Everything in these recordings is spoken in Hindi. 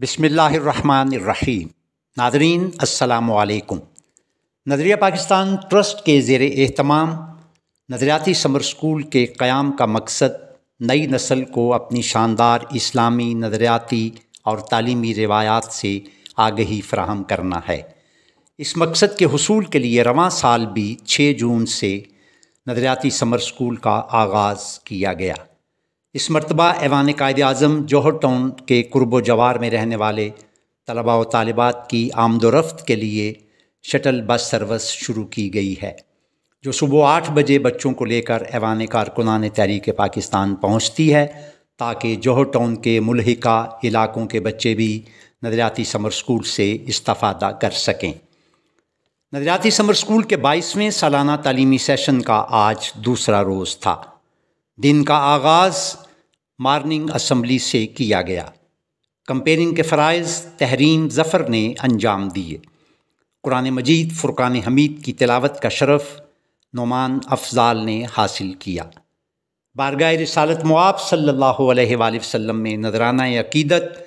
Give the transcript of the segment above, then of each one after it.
बिसमीम नादरीन असलकुम नदरिया पाकिस्तान ट्रस्ट के ज़ेर अहतमाम नजरियाती समर स्कूल के क़्याम का मकसद नई नस्ल को अपनी शानदार इस्लामी नजरियाती और तलीमी रवायात से आगही फ्राहम करना है इस मकसद के हसूल के लिए रवा साल भी छः जून से नजरियाती समर स्कूल का आगाज़ किया गया इस मरतबा ऐवान कायद अज़म जौहर टाउन के कुरब जवार में रहने वाले तलबा व तलबात की आमदोरफ़्त के लिए शटल बस सर्विस शुरू की गई है जो सुबह आठ बजे बच्चों को लेकर ऐवान कारकुनान तहरीक पाकिस्तान पहुँचती है ताकि जौहर टाउन के मुलहिका इलाकों के बच्चे भी नजरियाती समर स्कूल से इस्तादा कर सकें नजरियाती समर स्कूल के बाईसवें सालाना तलीमी सेशन का आज दूसरा रोज़ था दिन का आगाज़ मार्निंग असम्बली से किया गया कंपेरिंग के फ़रज़ तहरीन ज़फ़र ने अंजाम दिए कुरान मजीद फ़ुरक़ान हमीद की तिलावत का शरफ़ नुमान अफजाल ने हासिल किया बारगा रसालत मुआब सल्ला वसम में नजराना अकीदत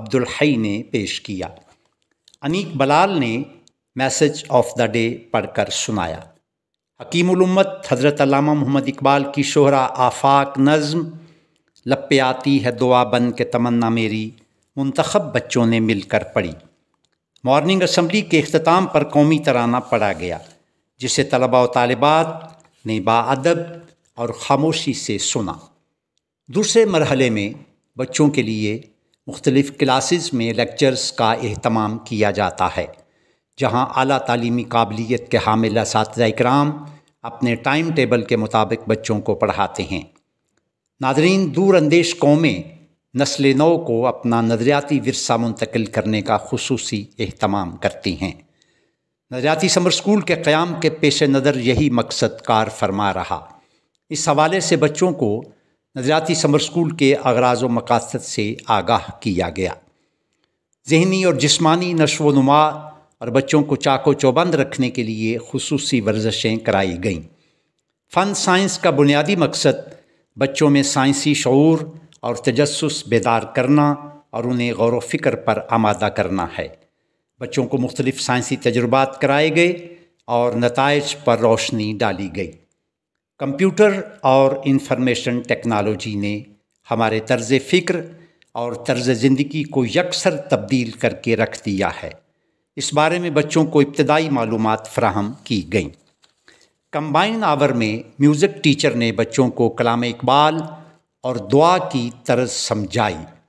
अब्दुलहई ने पेश किया अनीक बलाल ने मैसेज ऑफ द डे पढ़कर सुनाया हकीमत हज़रत मोहम्मद इकबाल की शोहरा आफाक नज़म लपे आती है दुआ बन के तमन्ना मेरी मुंतखब बच्चों ने मिलकर पढ़ी मॉर्निंग असम्बली के अख्ताम पर कौमी तराना पढ़ा गया जिसे तलबा व तालबात ने बादब और खामोशी से सुना दूसरे मरहले में बच्चों के लिए मुख्तलिफ़ क्लासेस में लेक्चर्स का अहतमाम किया जाता है जहाँ अली तलीमी काबिलियत के हामिल इस कराम अपने टाइम टेबल के मुताबिक बच्चों को पढ़ाते हैं नाजरीन दूर अंदेश कौमें नस्ल नौ को अपना नजरियाती वरसा मुंतकिल करने का खसूस अहतमाम करती हैं नजरियाती समर स्कूल के क़्याम के पेश नज़र यही मकसद कार फरमा रहा इस हवाले से बच्चों को नजरियाती समर स्कूल के अगराज व मकासद से आगाह किया गया जहनी और जिसमानी नशो नुमा और बच्चों को चाको चौबंद रखने के लिए खसूस वर्जशें कराई गईं फ़न साइंस का बुनियादी मकसद बच्चों में साइंसी शूर और तजस बेदार करना और उन्हें गौर फिक्र पर आमादा करना है बच्चों को मुख्तलिफ़ साइंसी तजुर्बात कराए गए और नतज पर रोशनी डाली गई कंप्यूटर और इंफॉर्मेशन टेक्नोलॉजी ने हमारे तर्ज़ फ़िक्र और तर्ज़ ज़िंदगी को यकसर तब्दील करके रख दिया है इस बारे में बच्चों को इब्तदाई मालूम फ़राहम की गई कंबाइन आवर में म्यूज़िक टीचर ने बच्चों को कलाम इकबाल और दुआ की तरह समझाई